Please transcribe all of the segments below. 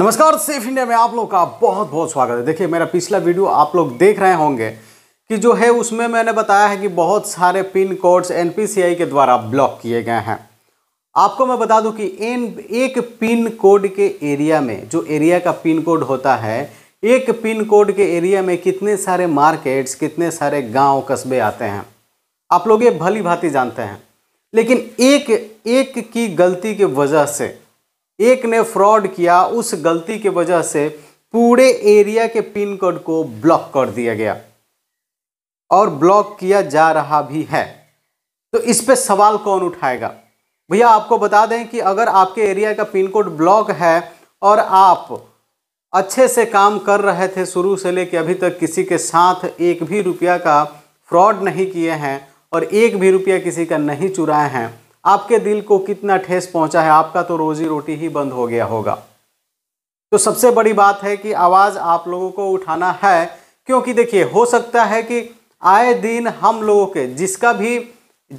नमस्कार safe India में आप लोग का बहुत बहुत स्वागत है देखिए मेरा पिछला वीडियो आप लोग देख रहे होंगे कि जो है उसमें मैंने बताया है कि बहुत सारे पिन कोड्स एनपीसीआई के द्वारा ब्लॉक किए गए हैं आपको मैं बता दूं कि इन एक पिन कोड के एरिया में जो एरिया का पिन कोड होता है एक पिन कोड के एरिया में कितने सारे मार्केट्स कितने सारे गाँव कस्बे आते हैं आप लोग ये भली भांति जानते हैं लेकिन एक एक की गलती की वजह से एक ने फ्रॉड किया उस गलती के वजह से पूरे एरिया के पिन कोड को ब्लॉक कर दिया गया और ब्लॉक किया जा रहा भी है तो इस पे सवाल कौन उठाएगा भैया आपको बता दें कि अगर आपके एरिया का पिन कोड ब्लॉक है और आप अच्छे से काम कर रहे थे शुरू से लेकर अभी तक किसी के साथ एक भी रुपया का फ्रॉड नहीं किए हैं और एक भी रुपया किसी का नहीं चुराए हैं आपके दिल को कितना ठेस पहुंचा है आपका तो रोजी रोटी ही बंद हो गया होगा तो सबसे बड़ी बात है कि आवाज़ आप लोगों को उठाना है क्योंकि देखिए हो सकता है कि आए दिन हम लोगों के जिसका भी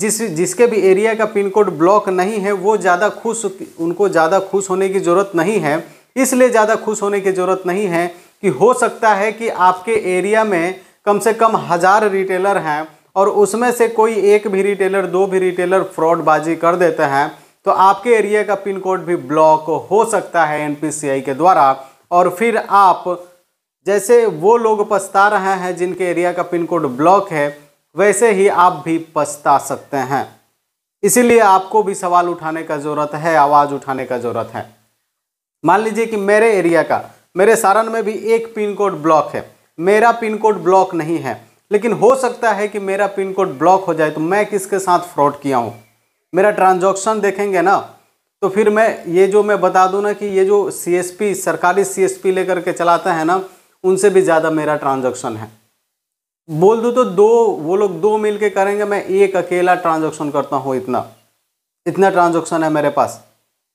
जिस जिसके भी एरिया का पिन कोड ब्लॉक नहीं है वो ज़्यादा खुश उनको ज़्यादा खुश होने की ज़रूरत नहीं है इसलिए ज़्यादा खुश होने की ज़रूरत नहीं है कि हो सकता है कि आपके एरिया में कम से कम हज़ार रिटेलर हैं और उसमें से कोई एक भी रिटेलर दो भी रिटेलर फ्रॉडबाजी कर देते हैं तो आपके एरिया का पिन कोड भी ब्लॉक हो सकता है एन के द्वारा और फिर आप जैसे वो लोग पछता रहे हैं जिनके एरिया का पिन कोड ब्लॉक है वैसे ही आप भी पछता सकते हैं इसीलिए आपको भी सवाल उठाने का ज़रूरत है आवाज़ उठाने का ज़रूरत है मान लीजिए कि मेरे एरिया का मेरे सारण में भी एक पिन कोड ब्लॉक है मेरा पिन कोड ब्लॉक नहीं है लेकिन हो सकता है कि मेरा पिन कोड ब्लॉक हो जाए तो मैं किसके साथ फ्रॉड किया हूँ मेरा ट्रांजैक्शन देखेंगे ना तो फिर मैं ये जो मैं बता दूँ ना कि ये जो सी सरकारी सी लेकर के चलाता है ना उनसे भी ज़्यादा मेरा ट्रांजैक्शन है बोल दूँ तो दो वो लोग दो मिल के करेंगे मैं एक अकेला ट्रांजेक्शन करता हूँ इतना इतना ट्रांजेक्शन है मेरे पास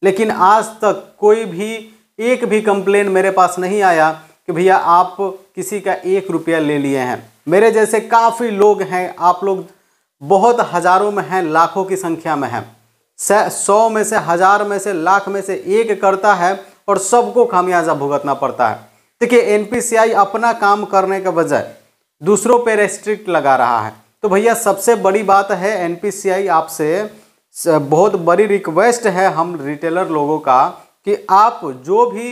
लेकिन आज तक कोई भी एक भी कंप्लेन मेरे पास नहीं आया कि भैया आप किसी का एक रुपया ले लिए हैं मेरे जैसे काफ़ी लोग हैं आप लोग बहुत हज़ारों में हैं लाखों की संख्या में हैं सौ में से हज़ार में से लाख में से एक करता है और सबको खामियाजा भुगतना पड़ता है देखिए एनपीसीआई अपना काम करने के बजाय दूसरों पर रेस्ट्रिक्ट लगा रहा है तो भैया सबसे बड़ी बात है एनपीसीआई आपसे बहुत बड़ी रिक्वेस्ट है हम रिटेलर लोगों का कि आप जो भी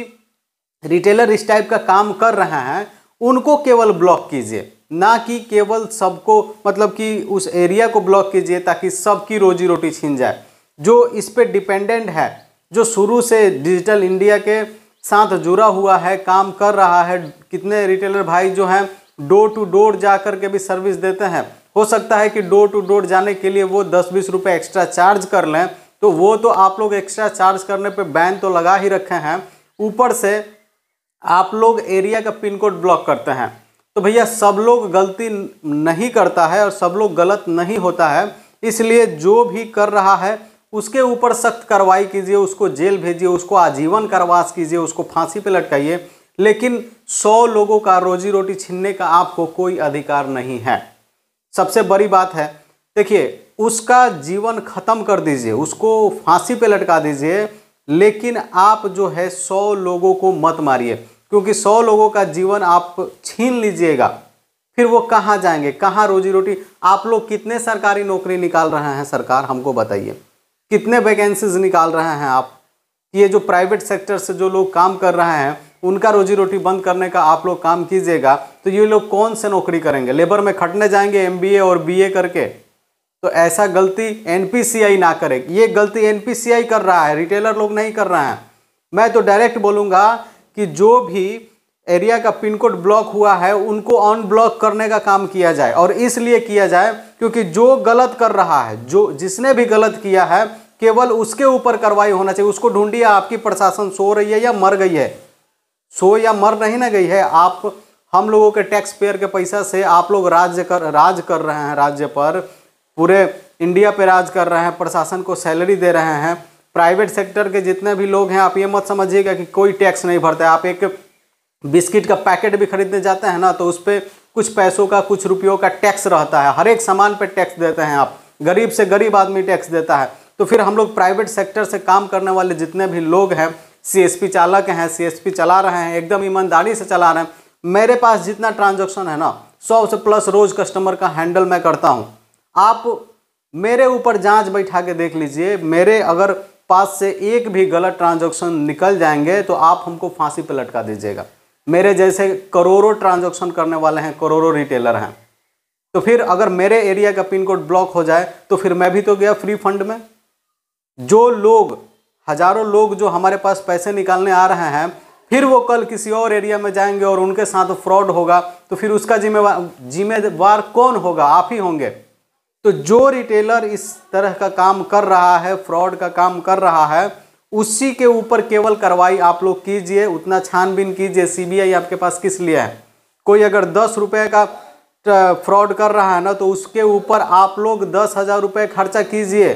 रिटेलर इस टाइप का काम कर रहे हैं उनको केवल ब्लॉक कीजिए ना कि केवल सबको मतलब कि उस एरिया को ब्लॉक कीजिए ताकि सबकी रोजी रोटी छीन जाए जो इस पर डिपेंडेंट है जो शुरू से डिजिटल इंडिया के साथ जुड़ा हुआ है काम कर रहा है कितने रिटेलर भाई जो हैं डोर टू डोर जा कर के भी सर्विस देते हैं हो सकता है कि डोर टू डोर जाने के लिए वो दस बीस रुपये एक्स्ट्रा चार्ज कर लें तो वो तो आप लोग एक्स्ट्रा चार्ज करने पे बैन तो लगा ही रखे हैं ऊपर से आप लोग एरिया का पिन कोड ब्लॉक करते हैं तो भैया सब लोग गलती नहीं करता है और सब लोग गलत नहीं होता है इसलिए जो भी कर रहा है उसके ऊपर सख्त कार्रवाई कीजिए उसको जेल भेजिए उसको आजीवन कारावास कीजिए उसको फांसी पर लटकाइए लेकिन सौ लोगों का रोजी रोटी छीनने का आपको कोई अधिकार नहीं है सबसे बड़ी बात है देखिए उसका जीवन खत्म कर दीजिए उसको फांसी पे लटका दीजिए लेकिन आप जो है सौ लोगों को मत मारिए क्योंकि सौ लोगों का जीवन आप छीन लीजिएगा फिर वो कहाँ जाएंगे कहाँ रोजी रोटी आप लोग कितने सरकारी नौकरी निकाल रहे हैं सरकार हमको बताइए कितने वैकेंसीज निकाल रहे हैं आप ये जो प्राइवेट सेक्टर से जो लोग काम कर रहे हैं उनका रोजी रोटी बंद करने का आप लोग काम कीजिएगा तो ये लोग कौन से नौकरी करेंगे लेबर में खटने जाएंगे एम और बी करके तो ऐसा गलती एन ना करे ये गलती एन कर रहा है रिटेलर लोग नहीं कर रहे हैं मैं तो डायरेक्ट बोलूँगा कि जो भी एरिया का पिन कोड ब्लॉक हुआ है उनको ऑन ब्लॉक करने का काम किया जाए और इसलिए किया जाए क्योंकि जो गलत कर रहा है जो जिसने भी गलत किया है केवल उसके ऊपर कार्रवाई होना चाहिए उसको ढूंढिए आपकी प्रशासन सो रही है या मर गई है सो या मर नहीं ना गई है आप हम लोगों के टैक्स पेयर के पैसा से आप लोग राज्य कर राज कर रहे हैं राज्य पर पूरे इंडिया पे राज कर रहे हैं प्रशासन को सैलरी दे रहे हैं प्राइवेट सेक्टर के जितने भी लोग हैं आप ये मत समझिएगा कि कोई टैक्स नहीं भरता है आप एक बिस्किट का पैकेट भी खरीदने जाते हैं ना तो उस पर कुछ पैसों का कुछ रुपयों का टैक्स रहता है हर एक सामान पर टैक्स देते हैं आप गरीब से गरीब आदमी टैक्स देता है तो फिर हम लोग प्राइवेट सेक्टर से काम करने वाले जितने भी लोग हैं सी चालक हैं सी चला रहे हैं एकदम ईमानदारी से चला रहे हैं मेरे पास जितना ट्रांजैक्शन है ना सौ से प्लस रोज कस्टमर का हैंडल मैं करता हूँ आप मेरे ऊपर जांच बैठा के देख लीजिए मेरे अगर पास से एक भी गलत ट्रांजैक्शन निकल जाएंगे तो आप हमको फांसी पर लटका दीजिएगा मेरे जैसे करोड़ों ट्रांजैक्शन करने वाले हैं करोड़ों रिटेलर हैं तो फिर अगर मेरे एरिया का पिन कोड ब्लॉक हो जाए तो फिर मैं भी तो गया फ्री फंड में जो लोग हजारों लोग जो हमारे पास पैसे निकालने आ रहे हैं फिर वो कल किसी और एरिया में जाएंगे और उनके साथ फ्रॉड होगा तो फिर उसका जिम्मेवार जिम्मेवार कौन होगा आप ही होंगे तो जो रिटेलर इस तरह का काम कर रहा है फ्रॉड का काम कर रहा है उसी के ऊपर केवल कार्रवाई आप लोग कीजिए उतना छानबीन कीजिए सीबीआई आपके पास किस लिए है कोई अगर दस रुपये का फ्रॉड कर रहा है ना तो उसके ऊपर आप लोग दस हज़ार रुपये खर्चा कीजिए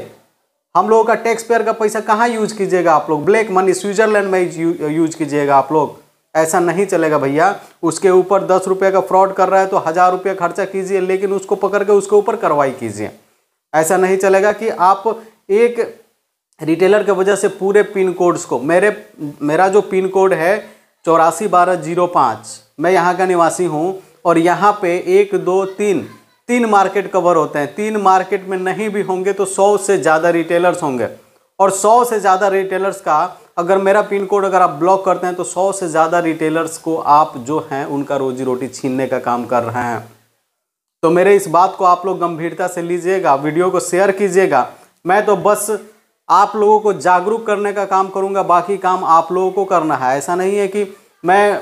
हम लोगों का टैक्स पेयर का पैसा कहाँ यूज कीजिएगा आप लोग ब्लैक मनी स्विट्ज़रलैंड में यूज कीजिएगा आप लोग ऐसा नहीं चलेगा भैया उसके ऊपर दस रुपये का फ्रॉड कर रहा है तो हज़ार रुपये खर्चा कीजिए लेकिन उसको पकड़ के उसके ऊपर कार्रवाई कीजिए ऐसा नहीं चलेगा कि आप एक रिटेलर के वजह से पूरे पिन कोड्स को मेरे मेरा जो पिन कोड है चौरासी बारह जीरो पाँच मैं यहाँ का निवासी हूँ और यहाँ पे एक दो तीन तीन मार्केट कवर होते हैं तीन मार्केट में नहीं भी होंगे तो सौ से ज़्यादा रिटेलर्स होंगे और सौ से ज़्यादा रिटेलर्स का अगर मेरा पिन कोड अगर आप ब्लॉक करते हैं तो सौ से ज़्यादा रिटेलर्स को आप जो हैं उनका रोजी रोटी छीनने का काम कर रहे हैं तो मेरे इस बात को आप लोग गंभीरता से लीजिएगा वीडियो को शेयर कीजिएगा मैं तो बस आप लोगों को जागरूक करने का काम करूंगा बाकी काम आप लोगों को करना है ऐसा नहीं है कि मैं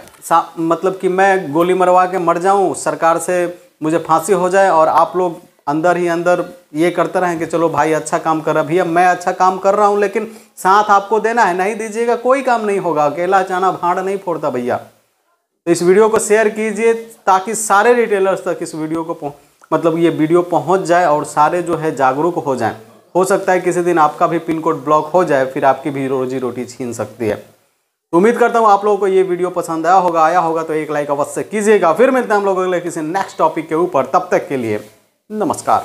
मतलब कि मैं गोली मरवा के मर जाऊं सरकार से मुझे फांसी हो जाए और आप लोग अंदर ही अंदर ये करते रहें कि चलो भाई अच्छा काम कर रहा भैया मैं अच्छा काम कर रहा हूँ लेकिन साथ आपको देना है नहीं दीजिएगा कोई काम नहीं होगा अकेला चाना भाड़ नहीं फोड़ता भैया तो इस वीडियो को शेयर कीजिए ताकि सारे रिटेलर्स तक इस वीडियो को मतलब ये वीडियो पहुँच जाए और सारे जो है जागरूक हो जाए हो सकता है किसी दिन आपका भी पिन कोड ब्लॉक हो जाए फिर आपकी भी रोजी रोटी छीन सकती है तो उम्मीद करता हूँ आप लोगों को ये वीडियो पसंद आया होगा आया होगा तो एक लाइक अवश्य कीजिएगा फिर मिलते हैं हम लोग अगले किसी नेक्स्ट टॉपिक के ऊपर तब तक के लिए नमस्कार